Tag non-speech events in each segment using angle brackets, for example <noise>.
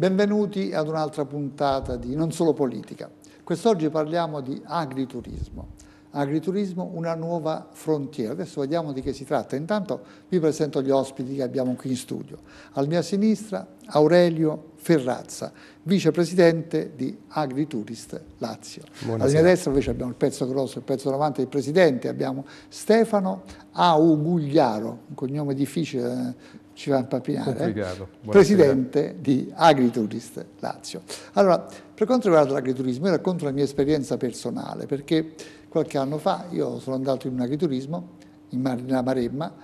Benvenuti ad un'altra puntata di Non solo politica. Quest'oggi parliamo di agriturismo. Agriturismo, una nuova frontiera. Adesso vediamo di che si tratta. Intanto vi presento gli ospiti che abbiamo qui in studio. Al mia sinistra Aurelio Ferrazza, vicepresidente di Agriturist Lazio. Buonasera. Alla mia destra invece abbiamo il pezzo grosso, il pezzo davanti del presidente, abbiamo Stefano Augugliaro, un cognome difficile, eh, ci va Civan Papinare, presidente di Agriturist Lazio. Allora, per quanto riguarda l'agriturismo, io racconto la mia esperienza personale, perché qualche anno fa io sono andato in un agriturismo, in Mar nella Maremma,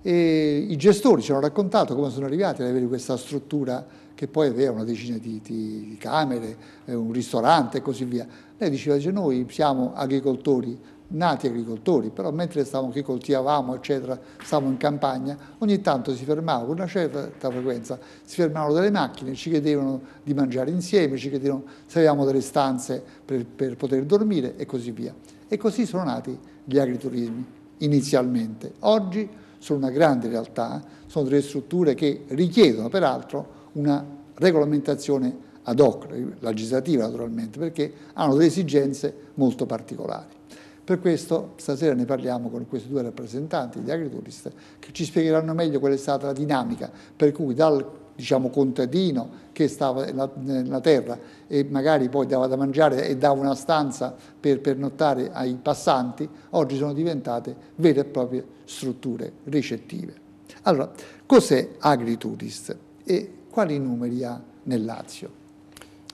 e i gestori ci hanno raccontato come sono arrivati ad avere questa struttura che poi aveva una decina di, di, di camere, eh, un ristorante e così via. Lei diceva, noi siamo agricoltori nati agricoltori, però mentre stavamo che coltivavamo, eccetera, stavamo in campagna, ogni tanto si fermava, con una certa frequenza, si fermavano delle macchine, ci chiedevano di mangiare insieme, ci chiedevano se avevamo delle stanze per, per poter dormire e così via. E così sono nati gli agriturismi inizialmente. Oggi sono una grande realtà, sono delle strutture che richiedono peraltro una regolamentazione ad hoc, legislativa naturalmente, perché hanno delle esigenze molto particolari. Per questo stasera ne parliamo con questi due rappresentanti di Agriturist che ci spiegheranno meglio qual è stata la dinamica per cui dal diciamo, contadino che stava nella terra e magari poi dava da mangiare e dava una stanza per pernottare ai passanti, oggi sono diventate vere e proprie strutture ricettive. Allora, cos'è Agriturist e quali numeri ha nel Lazio?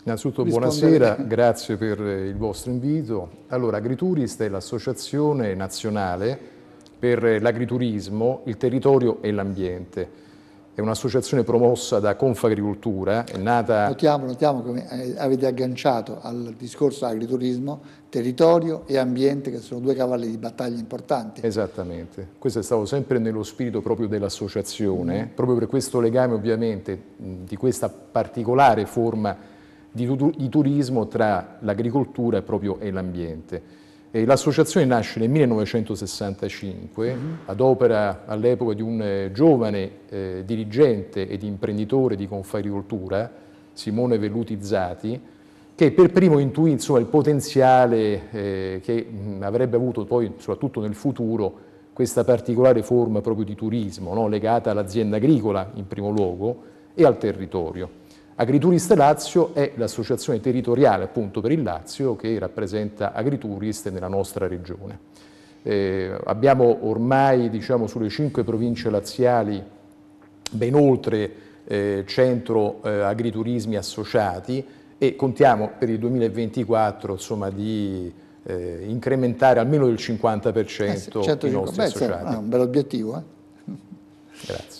Innanzitutto buonasera, grazie per il vostro invito. Allora, Agriturist è l'associazione nazionale per l'agriturismo, il territorio e l'ambiente. È un'associazione promossa da Confagricoltura, è nata... Notiamo, notiamo come eh, avete agganciato al discorso agriturismo territorio e ambiente, che sono due cavalli di battaglia importanti. Esattamente. Questo è stato sempre nello spirito proprio dell'associazione, mm. proprio per questo legame ovviamente di questa particolare forma di di, di turismo tra l'agricoltura e l'ambiente. L'associazione nasce nel 1965 mm -hmm. ad opera all'epoca di un eh, giovane eh, dirigente ed imprenditore di Confagricoltura, Simone Velluti Zati, che per primo intuì insomma, il potenziale eh, che mh, mm, avrebbe avuto poi, soprattutto nel futuro, questa particolare forma proprio di turismo, no? legata all'azienda agricola in primo luogo e al territorio. Agriturist Lazio è l'associazione territoriale appunto per il Lazio che rappresenta Agriturist nella nostra regione. Eh, abbiamo ormai diciamo, sulle cinque province laziali ben oltre eh, 100 eh, agriturismi associati e contiamo per il 2024 insomma, di eh, incrementare almeno del 50% eh certo, i nostri associati. Beh, è un bel obiettivo. Eh. Grazie.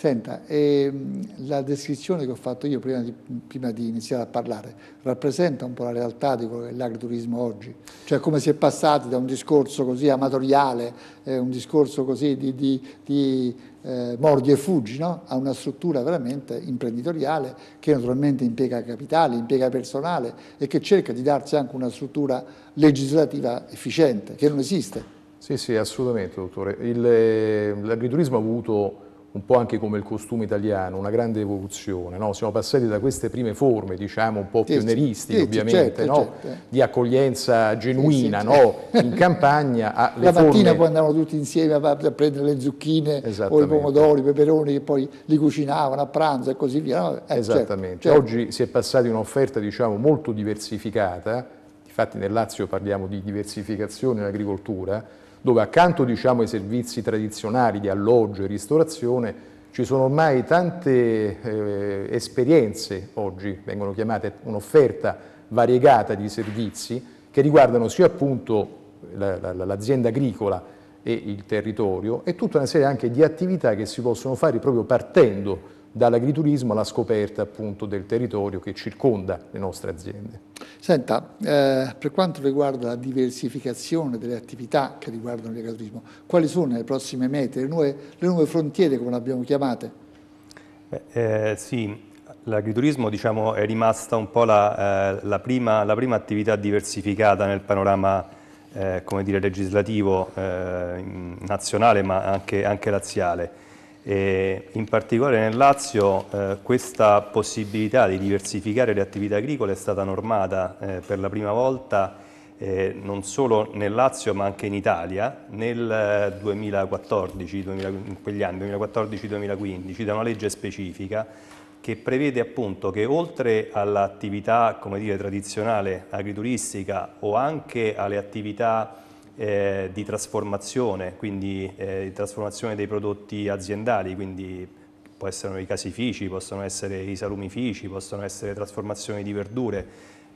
Senta, ehm, la descrizione che ho fatto io prima di, prima di, iniziare a parlare rappresenta un po' la realtà di quello che è l'agriturismo oggi, cioè come si è passati da un discorso così amatoriale, eh, un discorso così di, di, di eh, mordi e fuggi, no? a una struttura veramente imprenditoriale che naturalmente impiega capitali, impiega personale e che cerca di darsi anche una struttura legislativa efficiente, che non esiste. Sì, sì, assolutamente, dottore. Eh, l'agriturismo ha avuto un po' anche come il costume italiano, una grande evoluzione. No? Siamo passati da queste prime forme, diciamo, un po' pionieristiche sì, ovviamente, certo, no? certo. di accoglienza genuina sì, sì, no? in campagna. A <laughs> La mattina forme... poi andavano tutti insieme a prendere le zucchine o i pomodori, i peperoni, che poi li cucinavano a pranzo e così via. Eh, certo, Esattamente. Certo, Oggi si è passati a un'offerta diciamo, molto diversificata, infatti nel Lazio parliamo di diversificazione in agricoltura, dove accanto diciamo, ai servizi tradizionali di alloggio e ristorazione ci sono ormai tante eh, esperienze oggi, vengono chiamate un'offerta variegata di servizi che riguardano sia appunto l'azienda agricola e il territorio e tutta una serie anche di attività che si possono fare proprio partendo dall'agriturismo alla scoperta appunto del territorio che circonda le nostre aziende. Senta, eh, per quanto riguarda la diversificazione delle attività che riguardano l'agriturismo, quali sono le prossime mete, le nuove, le nuove frontiere come le abbiamo chiamate? Beh, eh, sì, l'agriturismo diciamo, è rimasta un po' la, eh, la, prima, la, prima, attività diversificata nel panorama eh, dire, legislativo eh, nazionale ma anche, anche laziale e in particolare nel Lazio eh, questa possibilità di diversificare le attività agricole è stata normata eh, per la prima volta eh, non solo nel Lazio ma anche in Italia nel 2014, eh, 2000, in quegli anni 2014-2015 da una legge specifica che prevede appunto che oltre all'attività tradizionale agrituristica o anche alle attività eh, di trasformazione, quindi eh, di trasformazione dei prodotti aziendali, quindi possono essere i casifici, possono essere i salumifici, possono essere trasformazioni di verdure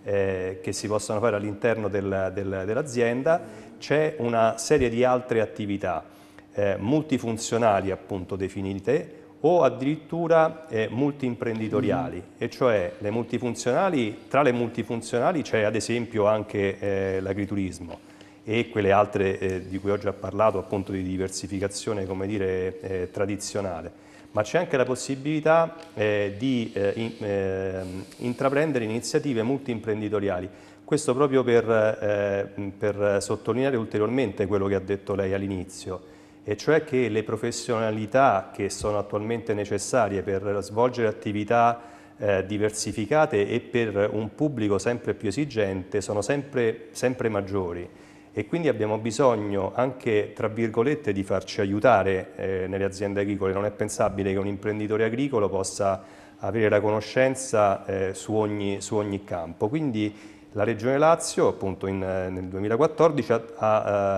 eh, che si possono fare all'interno del, del, dell'azienda. C'è una serie di altre attività eh, multifunzionali appunto definite o addirittura eh, multiimprenditoriali, mm. e cioè le multifunzionali, tra le multifunzionali c'è ad esempio anche eh, l'agriturismo, e quelle altre eh, di cui ho già parlato, appunto di diversificazione come dire, eh, tradizionale. Ma c'è anche la possibilità eh, di eh, in, ehm, intraprendere iniziative multi-imprenditoriali. Questo proprio per, eh, per sottolineare ulteriormente quello che ha detto lei all'inizio, e cioè che le professionalità che sono attualmente necessarie per svolgere attività eh, diversificate e per un pubblico sempre più esigente sono sempre, sempre maggiori e quindi abbiamo bisogno anche, tra virgolette, di farci aiutare eh, nelle aziende agricole. Non è pensabile che un imprenditore agricolo possa avere la conoscenza eh, su, ogni, su, ogni, campo. Quindi la Regione Lazio, appunto in, eh, nel 2014, ha,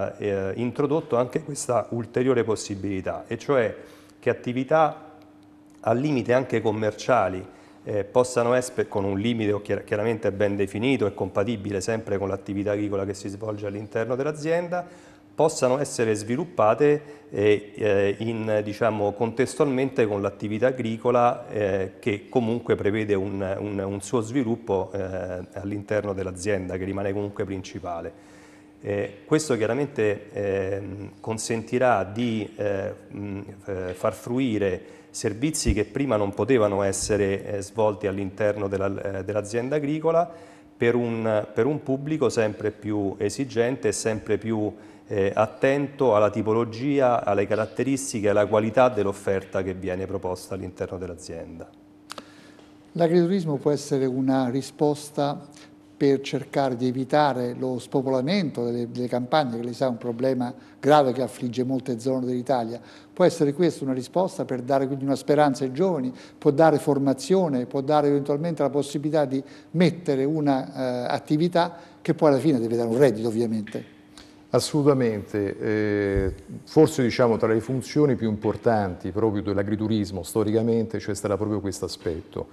ha eh, eh, introdotto anche questa ulteriore possibilità, e cioè che attività al limite anche commerciali, eh, possano essere, con un limite chiaramente ben definito e compatibile sempre con l'attività agricola che si svolge all'interno dell'azienda, possano essere sviluppate eh, eh in, diciamo, contestualmente con l'attività agricola eh, che comunque prevede un, un, un suo sviluppo eh, all'interno dell'azienda che rimane comunque principale. Eh, questo chiaramente eh, consentirà di eh, mh, eh, far fruire servizi che prima non potevano essere eh, svolti all'interno eh, dell'azienda dell agricola per un, per un, pubblico sempre più esigente e sempre più eh, attento alla tipologia, alle caratteristiche, alla qualità dell'offerta che viene proposta all'interno dell'azienda. L'agriturismo può essere una risposta per cercare di evitare lo spopolamento delle, delle campagne, che lei sa è un problema grave che affligge molte zone dell'Italia. Può essere questa una risposta per dare quindi una speranza ai giovani, può dare formazione, può dare eventualmente la possibilità di mettere un'attività eh, che poi alla fine deve dare un reddito ovviamente. Assolutamente, eh, forse diciamo tra le funzioni più importanti proprio dell'agriturismo storicamente c'è stato proprio questo aspetto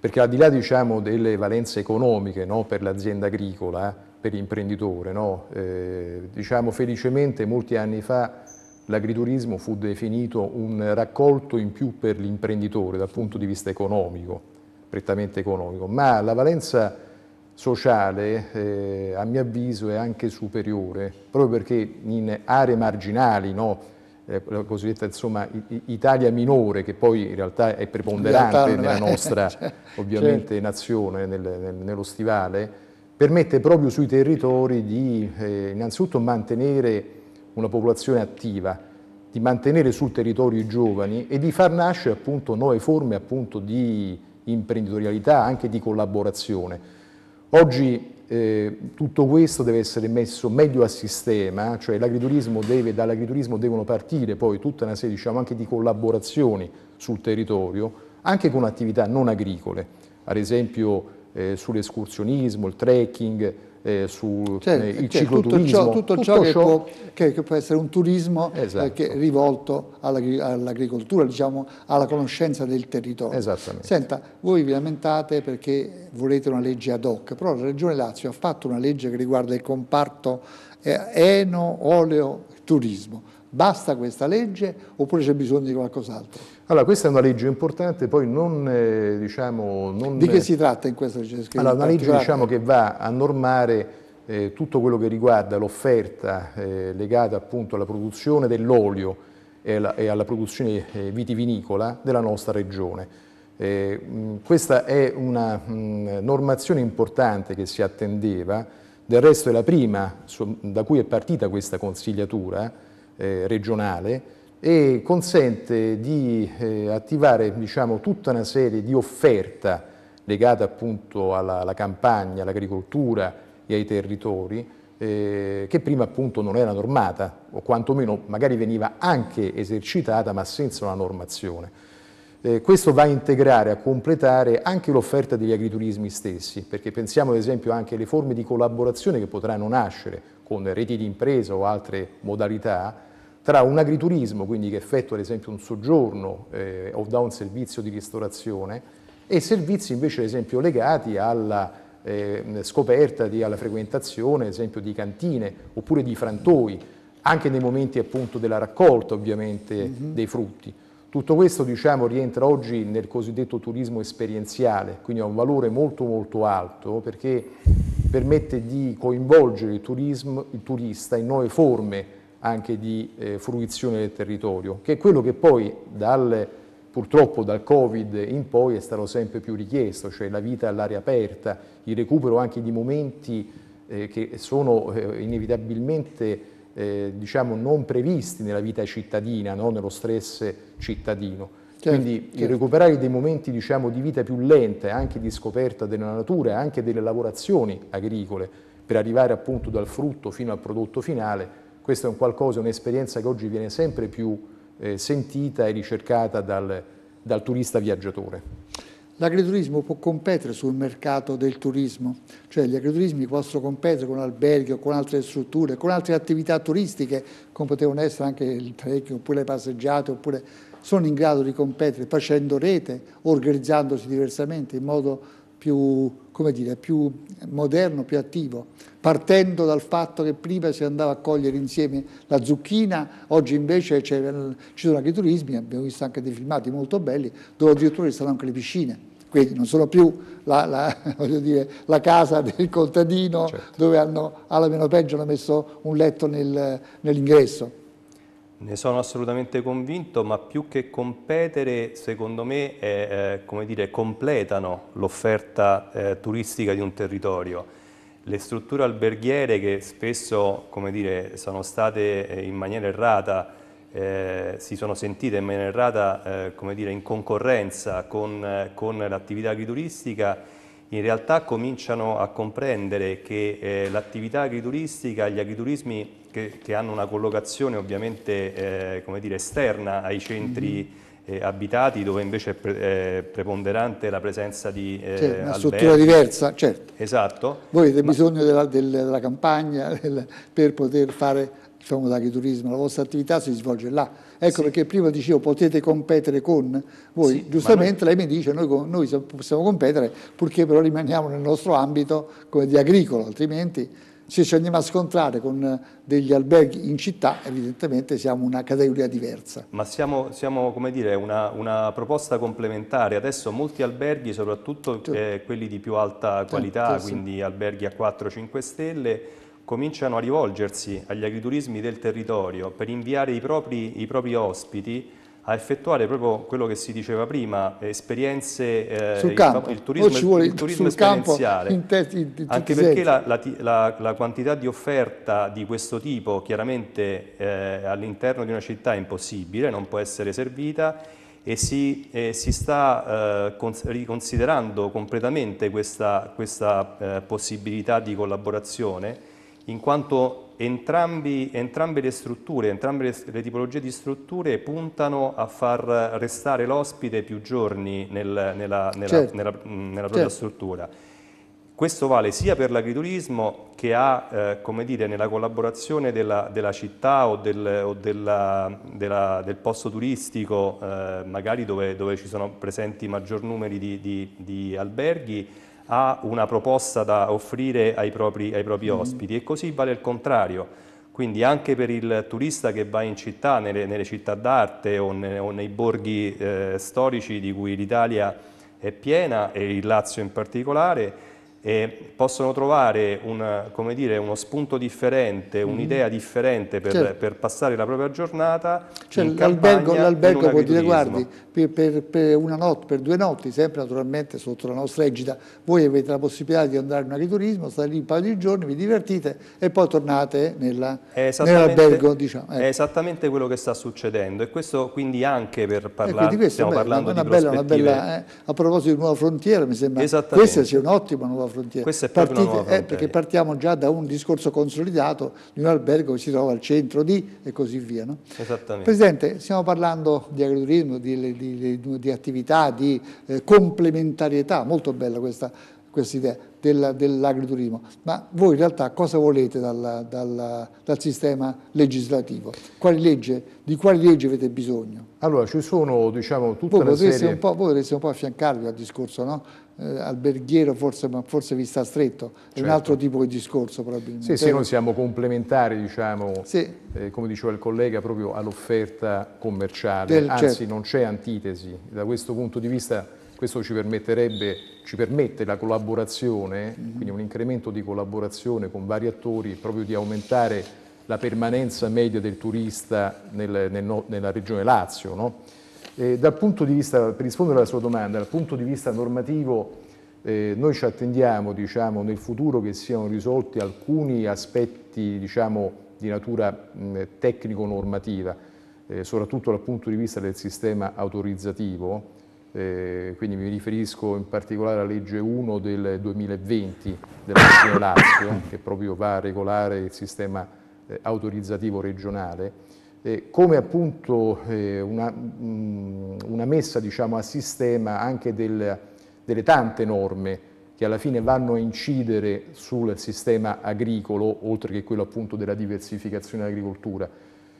perché al di là diciamo, delle valenze economiche no, per l'azienda agricola, eh, per l'imprenditore, no, eh, diciamo, felicemente molti anni fa l'agriturismo fu definito un raccolto in più per l'imprenditore dal punto di vista economico, prettamente economico, ma la valenza sociale eh, a mio avviso è anche superiore, proprio perché in aree marginali, no, eh, la cosiddetta insomma, Italia minore, che poi in realtà è preponderante realtà, nella <laughs> nostra certo. ovviamente certo. nazione, nel, nel, nello stivale, permette proprio sui territori di eh, innanzitutto mantenere una popolazione attiva, di mantenere sul territorio i giovani e di far nascere appunto nuove forme appunto, di imprenditorialità, anche di collaborazione. Oggi eh, tutto questo deve essere messo meglio a sistema, cioè l'agriturismo deve, dall'agriturismo devono partire poi tutta una serie diciamo, anche di collaborazioni sul territorio, anche con attività non agricole, ad esempio eh, sull'escursionismo, il trekking, eh, sul cioè, eh, cioè, tutto ciò, tutto tutto ciò, ciò, che, può, che, può, essere un turismo eh, esatto. eh, rivolto all'agricoltura, diciamo, alla conoscenza del territorio. Esattamente. Senta, voi vi lamentate perché volete una legge ad hoc, però la Regione Lazio ha fatto una legge che riguarda il comparto eh, eno, oleo, turismo. Basta questa legge oppure c'è bisogno di qualcos'altro? Allora, questa è una legge importante, poi non eh, diciamo... Non... Di che si tratta in questa legge? Allora, una legge diciamo, che va a normare eh, tutto quello che riguarda l'offerta eh, legata appunto alla produzione dell'olio e, alla, e alla produzione eh, vitivinicola della nostra regione. Eh, mh, questa è una mh, normazione importante che si attendeva, del resto è la prima su, da cui è partita questa consigliatura eh, regionale, e consente di eh, attivare diciamo, tutta una serie di offerta legata appunto alla, alla campagna, all'agricoltura e ai territori eh, che prima appunto non era normata o quantomeno magari veniva anche esercitata ma senza una normazione. Eh, questo va a integrare, a completare anche l'offerta degli agriturismi stessi, perché pensiamo ad esempio anche alle forme di collaborazione che potranno nascere con reti di impresa o altre modalità tra un agriturismo, quindi che effettua ad esempio un soggiorno eh, o da un servizio di ristorazione, e servizi invece ad esempio legati alla eh, scoperta, di, alla frequentazione ad esempio di cantine oppure di frantoi, anche nei momenti appunto della raccolta ovviamente mm -hmm. dei frutti. Tutto questo diciamo, rientra oggi nel cosiddetto turismo esperienziale, quindi ha un valore molto molto alto perché permette di coinvolgere il, turismo, il turista in nuove forme anche di eh, fruizione del territorio, che è quello che poi dal, purtroppo dal Covid in poi è stato sempre più richiesto, cioè la vita all'aria aperta, il recupero anche di momenti eh, che sono eh, inevitabilmente eh, diciamo non previsti nella vita cittadina, no? nello stress cittadino. Certo, Quindi certo. Il recuperare dei momenti diciamo, di vita più lenta, anche di scoperta della natura, anche delle lavorazioni agricole, per arrivare appunto dal frutto fino al prodotto finale, questo è un qualcosa, un'esperienza che oggi viene sempre più eh, sentita e ricercata dal, dal turista viaggiatore. L'agriturismo può competere sul mercato del turismo, cioè gli agriturismi possono competere con alberghi o con altre strutture, con altre attività turistiche, come potevano essere anche il trekking oppure le passeggiate, oppure sono in grado di competere facendo rete, organizzandosi diversamente in modo più, dire, più, moderno, più attivo, partendo dal fatto che prima si andava a cogliere insieme la zucchina, oggi invece ci sono anche i turismi, abbiamo visto anche dei filmati molto belli, dove addirittura ci saranno anche le piscine, quindi non sono più la, la, <laughs> dire, la casa del contadino certo. dove hanno, alla meno peggio hanno messo un letto nel, nell'ingresso ne sono assolutamente convinto, ma più che competere, secondo me, è, eh, dire, completano l'offerta eh, turistica di un territorio. Le strutture alberghiere che spesso dire, sono state eh, in maniera errata, eh, si sono sentite in maniera errata eh, dire, in concorrenza con, con l'attività agrituristica, in realtà cominciano a comprendere che l'attività agrituristica, gli agriturismi che, che hanno una collocazione ovviamente eh, dire, esterna ai centri mhm. eh, abitati dove invece è pre eh, preponderante la presenza di eh, cioè, una struttura diversa, certo. Esatto. Voi avete Ma... bisogno della, del, della campagna <laughs> del, per poter fare il famoso agriturismo, la vostra attività si svolge là. Ecco sì. perché prima dicevo potete competere con voi, sì, giustamente noi... lei mi dice noi, noi possiamo competere purché però rimaniamo nel nostro ambito come di agricolo, altrimenti se ci andiamo a scontrare con eh, degli alberghi in città, evidentemente siamo una categoria diversa. Ma siamo, siamo come dire, una, una, proposta complementare. Adesso molti alberghi, soprattutto certo. eh, quelli di più alta qualità, certo, quindi sì. alberghi a 4-5 stelle, cominciano a rivolgersi agli agriturismi del territorio per inviare i propri, i propri ospiti a effettuare proprio quello che si diceva prima, eh, esperienze, eh, sul campo. Il, il turismo, ci vuole, il turismo esperienziale, in te, in, in anche perché la, la, la, la, quantità di offerta di questo tipo chiaramente eh, all'interno di una città è impossibile, non può essere servita e si, eh, si sta eh, con, riconsiderando completamente questa, questa eh, possibilità di collaborazione in quanto entrambi, entrambe le strutture, entrambe le, le, tipologie di strutture puntano a far restare l'ospite più giorni nel, nella, nella, certo. nella, nella, propria certo. struttura. Questo vale sia per l'agriturismo che ha, eh, come dire, nella collaborazione della, della città o del, o della, della, del posto turistico, eh, magari dove, dove, ci sono presenti maggior numero di, di, di alberghi, ha una proposta da offrire ai propri, ai propri mhm. ospiti e così vale il contrario. Quindi anche per il turista che va in città, nelle, nelle città d'arte o, ne, o, nei borghi eh, storici di cui l'Italia è piena e il Lazio in particolare, e possono trovare una, dire, uno spunto differente, mm-hmm. un'idea differente per, certo. per, passare la propria giornata. Cioè, l'albergo, può dire guardi, per, per, per, una notte, per due notti, sempre naturalmente sotto la nostra egida, voi avete la possibilità di andare in agriturismo, state lì un paio di giorni, vi divertite e poi tornate nell'albergo. diciamo, eh. È esattamente quello che sta succedendo e questo quindi anche per parlare, stiamo beh, parlando una, di bella, prospettive. Una bella, eh, a proposito di nuova frontiera mi sembra, questa sia un'ottima nuova frontiera. Questa è proprio Partite, una nuova eh, perché partiamo già da un discorso consolidato di un albergo che si trova al centro di e così via. No? Presidente, stiamo parlando di agriturismo, di, di, di, di attività, di eh, complementarietà, molto bella questa, questa idea dell'agriturismo, ma voi in realtà cosa volete dal, dal, dal sistema legislativo? Quali legge, di quali leggi avete bisogno? Allora ci sono diciamo tutta voi una serie... Un voi potreste un po' affiancarvi al discorso no? eh, alberghiero forse, ma forse vi sta stretto, è certo. un altro tipo di discorso probabilmente. Sì, sì, noi siamo complementari, diciamo, sì. eh, come diceva il collega, proprio all'offerta commerciale, Del, anzi certo. non c'è antitesi, da questo punto di vista questo ci, ci permette la collaborazione, mm -hmm. quindi un incremento di collaborazione con vari attori, proprio di aumentare la permanenza media del turista nel, nel, nella regione Lazio, no? Eh, dal punto di vista, per rispondere alla sua domanda, dal punto di vista normativo eh, noi ci attendiamo diciamo, nel futuro che siano risolti alcuni aspetti diciamo, di natura tecnico-normativa, eh, soprattutto dal punto di vista del sistema autorizzativo, eh, quindi mi riferisco in particolare alla legge 1 del 2020 della Regione Lazio, che proprio va a regolare il sistema eh, autorizzativo regionale, eh, come appunto eh, una, mh, mm, una, messa diciamo, a sistema anche del, delle tante norme che alla fine vanno a incidere sul sistema agricolo, oltre che quello appunto della diversificazione dell'agricoltura.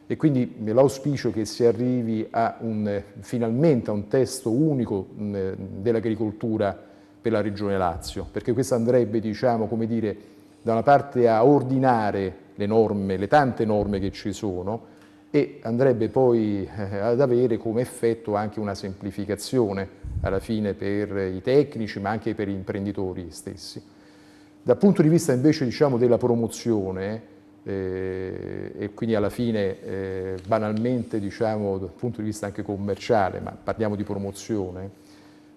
E quindi l'auspicio che si arrivi a un, finalmente a un testo unico mm, dell'agricoltura per la Regione Lazio, perché questo andrebbe, diciamo, come dire, da una parte a ordinare le norme, le tante norme che ci sono, e andrebbe poi eh, ad avere come effetto anche una semplificazione alla fine per i tecnici ma anche per gli imprenditori stessi. Dal punto di vista invece diciamo, della promozione eh, e quindi alla fine eh, banalmente diciamo, dal punto di vista anche commerciale, ma parliamo di promozione,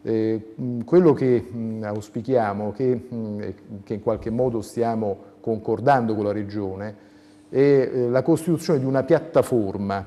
eh, quello che mh, auspichiamo, che, mh, che in qualche modo stiamo concordando con la Regione, e eh, la costituzione di una piattaforma,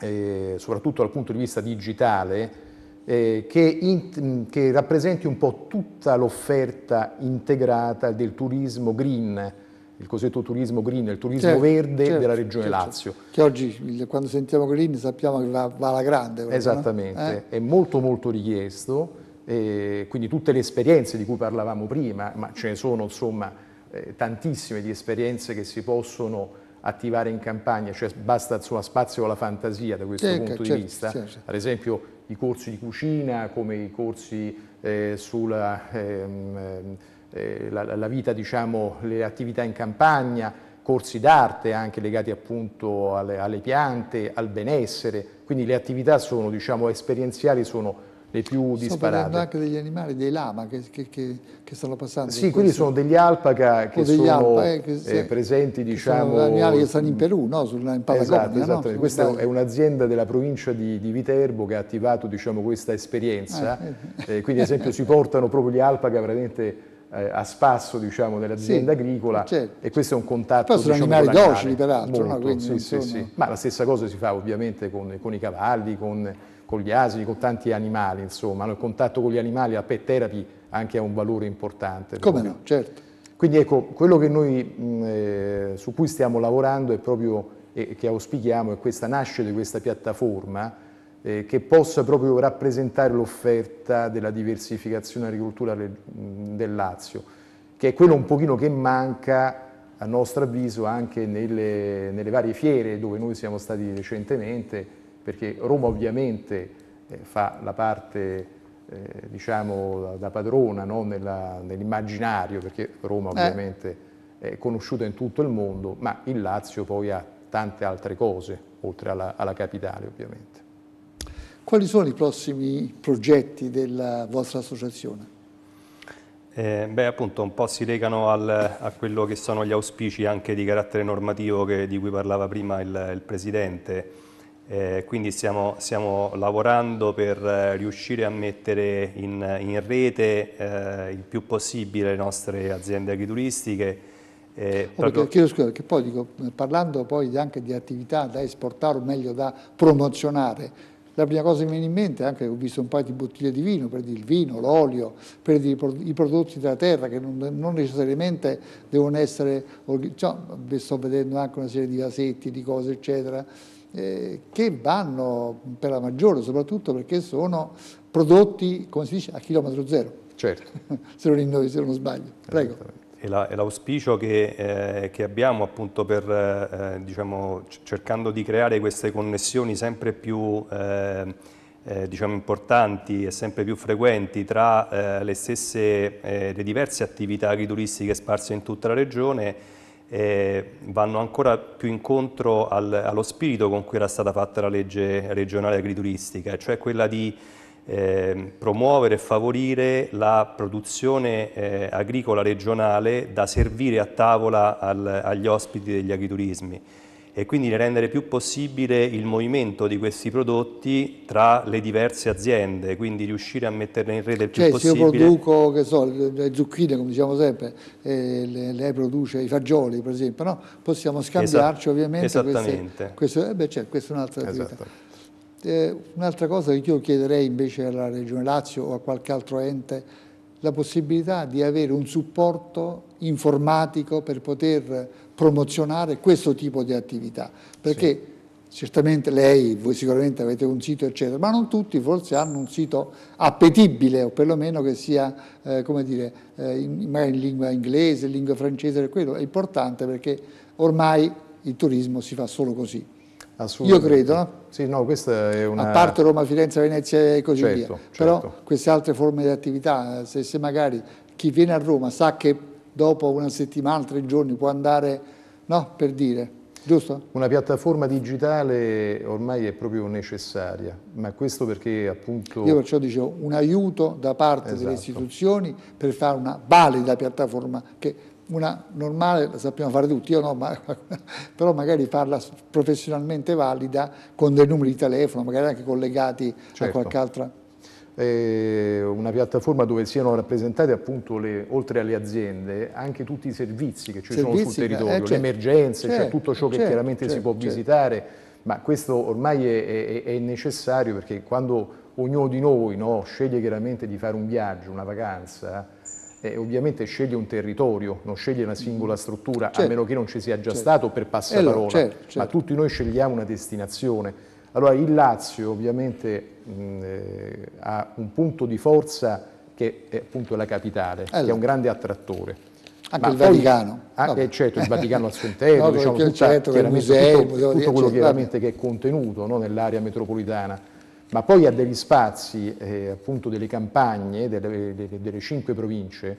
eh, soprattutto dal punto di vista digitale, eh, che, in, che, rappresenti un po' tutta l'offerta integrata del turismo green, il cosiddetto turismo green, il turismo certo, verde certo, della Regione certo. Lazio. Che oggi quando sentiamo green sappiamo che va, va alla grande. Proprio, Esattamente, no? eh? è molto molto richiesto, eh, quindi tutte le esperienze di cui parlavamo prima, ma ce ne sono insomma eh, tantissime di esperienze che si possono attivare in campagna, cioè basta insomma, spazio alla fantasia da questo sì, punto certo, di vista, sì, ad esempio i corsi di cucina come i corsi eh, sulla ehm, eh, la, la vita, diciamo, le attività in campagna, corsi d'arte anche legati appunto alle, alle, piante, al benessere, quindi le attività sono diciamo, esperienziali sono le più disparate. Sono anche degli animali, dei lama che, che, che, che stanno passando. Sì, quindi sono degli alpaca che degli sono alpa, eh, eh che, eh, presenti, diciamo... Sono animali che stanno in Perù, no? Sul, in esatto, Patagonia. Esatto, no? Questa è un'azienda della provincia di, di, Viterbo che ha attivato diciamo, questa esperienza. Eh, eh. eh quindi ad esempio si portano proprio gli alpaca veramente a spasso diciamo, dell'azienda sì, agricola certo. e questo è un contatto Poi sono diciamo, animali docili peraltro molto, no? sì, sono... sì, ma la stessa cosa si fa ovviamente con, con i cavalli con con gli asini, con tanti animali, insomma, il contatto con gli animali, la pet therapy anche ha un valore importante. Come no, certo. Quindi ecco, quello che noi, mh, eh, su cui stiamo lavorando è proprio, e che auspichiamo, è questa nascita di questa piattaforma eh, che possa proprio rappresentare l'offerta della diversificazione agricolturale del Lazio, che è quello un pochino che manca a nostro avviso anche nelle, nelle varie fiere dove noi siamo stati recentemente, perché Roma ovviamente eh, fa la parte eh, diciamo da padrona no? nell'immaginario, nell perché Roma eh. ovviamente è conosciuta in tutto il mondo, ma il Lazio poi ha tante altre cose, oltre alla, alla capitale ovviamente. Quali sono i prossimi progetti della vostra associazione? Eh, beh, appunto, un po' si legano al, a quello che sono gli auspici anche di carattere normativo che, di cui parlava prima il, il Presidente. Eh, quindi stiamo, stiamo, lavorando per eh, riuscire a mettere in, in rete eh, il più possibile le nostre aziende agrituristiche. Eh, oh, Chiedo scusa, che poi dico, eh, parlando poi anche di attività da esportare o meglio da promozionare, la prima cosa che mi viene in mente è anche ho visto un paio di bottiglie di vino, per il vino, l'olio, per i prodotti della terra che non, non necessariamente devono essere, cioè, sto vedendo anche una serie di vasetti, di cose eccetera, eh, che vanno per la maggiore soprattutto perché sono prodotti, come si dice, a chilometro zero. Certo. <laughs> se, non innovi, se non sbaglio. Prego. E l'auspicio la, che, eh, che, abbiamo appunto per, eh, diciamo, cercando di creare queste connessioni sempre più eh, eh, diciamo, importanti e sempre più frequenti tra eh, le stesse, le diverse attività agrituristiche sparse in tutta la regione, eh, vanno ancora più incontro al, allo spirito con cui era stata fatta la legge regionale agrituristica, cioè quella di eh, promuovere e favorire la produzione eh, agricola regionale da servire a tavola al, agli ospiti degli agriturismi e quindi rendere più possibile il movimento di questi prodotti tra le diverse aziende, quindi riuscire a metterle in rete il più possibile. Cioè, se io produco, che so, le zucchine, come diciamo sempre, eh, lei produce i fagioli, per esempio, no? possiamo scambiarci esatto, ovviamente. Esattamente. questo, eh cioè, questa è un'altra attività. Esatto. Eh, un'altra cosa che io chiederei invece alla Regione Lazio o a qualche altro ente la possibilità di avere un supporto informatico per poter promozionare questo tipo di attività. Perché sì. certamente lei, voi sicuramente avete un sito eccetera, ma non tutti forse hanno un sito appetibile o perlomeno che sia, eh, come dire, eh, in, in lingua inglese, in lingua francese, quello è importante perché ormai il turismo si fa solo così. Io credo. Sì, no, questa è una... A parte Roma, Firenze, Venezia e così certo, via. Certo. Però certo. queste altre forme di attività, se, se magari chi viene a Roma sa che dopo una settimana, tre giorni può andare, no, per dire, giusto? Una piattaforma digitale ormai è proprio necessaria, ma questo perché appunto... Io perciò dicevo un aiuto da parte esatto. delle istituzioni per fare una valida piattaforma che una normale la sappiamo fare tutti, io no, ma, <laughs> però magari farla professionalmente valida con dei numeri di telefono, magari anche collegati certo. a qualche altra. Eh, una piattaforma dove siano rappresentate appunto le, oltre alle aziende anche tutti i servizi che ci servizi, sono sul eh, territorio, eh, certo. le emergenze, cioè certo, cioè tutto ciò che certo, chiaramente si certo, può certo. visitare, ma questo ormai è, è, è necessario perché quando ognuno di noi no, sceglie chiaramente di fare un viaggio, una vacanza, eh, ovviamente sceglie un territorio, non sceglie una singola mm. struttura, certo. a meno che non ci sia già certo. stato per passaparola, eh, certo, certo, ma certo. tutti noi scegliamo una destinazione. Allora il Lazio ovviamente mh, mm, eh, ha un punto di forza che è appunto la capitale, allora. che è un grande attrattore. Anche ma il Vaticano. Poi, ah, anche, eh, certo, il Vaticano al suo interno, <laughs> no, diciamo, tutta, il il museo, tutto, tutto quello cioè, chiaramente che è contenuto no, nell'area metropolitana ma poi a degli spazi, eh, appunto delle campagne, delle, delle, delle, cinque province,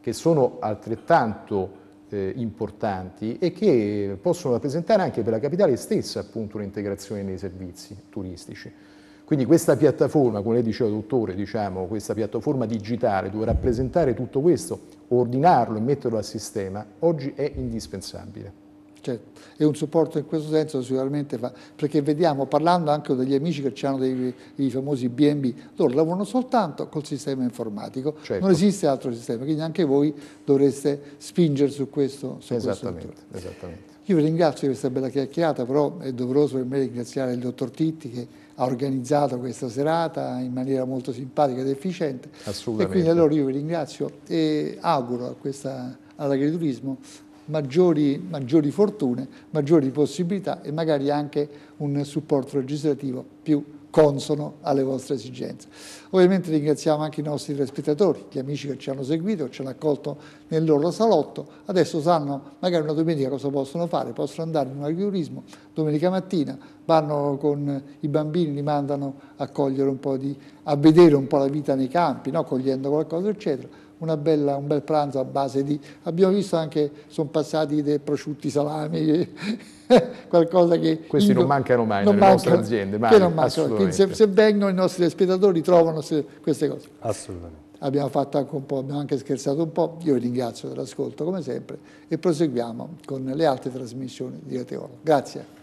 che sono altrettanto eh, importanti e che possono rappresentare anche per la capitale stessa appunto un'integrazione nei servizi turistici. Quindi questa piattaforma, come lei diceva dottore, diciamo, questa piattaforma digitale dove rappresentare tutto questo, ordinarlo e metterlo a sistema, oggi è indispensabile. Cioè, è un supporto in questo senso sicuramente fa, perché vediamo, parlando anche degli amici che hanno dei, dei famosi BNB, loro lavorano soltanto col sistema informatico, certo. non esiste altro sistema, quindi anche voi dovreste spingere su questo. Su esattamente, questo esattamente. Io vi ringrazio di questa bella chiacchierata, però è doveroso per me ringraziare il dottor Titti che ha organizzato questa serata in maniera molto simpatica ed efficiente. Assolutamente. E quindi allora io vi ringrazio e auguro a questa all'agriturismo maggiori, maggiori fortune, maggiori possibilità e magari anche un supporto legislativo più consono alle vostre esigenze. Ovviamente ringraziamo anche i nostri telespettatori, gli amici che ci hanno seguito, ci hanno accolto nel loro salotto, adesso sanno magari una domenica cosa possono fare, possono andare in un agriturismo domenica mattina, vanno con i bambini, li mandano a, di, a vedere un po' la vita nei campi, no? cogliendo qualcosa eccetera, bella, un bel pranzo a base di... Abbiamo visto anche, sono passati dei prosciutti, salami, <laughs> qualcosa che... Questi non mancano mai non nelle mancano, nostre aziende, mai, non mancano. Se, se, vengono i nostri spettatori trovano se, queste cose. Assolutamente. Abbiamo fatto anche un po', abbiamo anche scherzato un po', io vi ringrazio dell'ascolto come sempre e proseguiamo con le altre trasmissioni di Rete Oro. Grazie.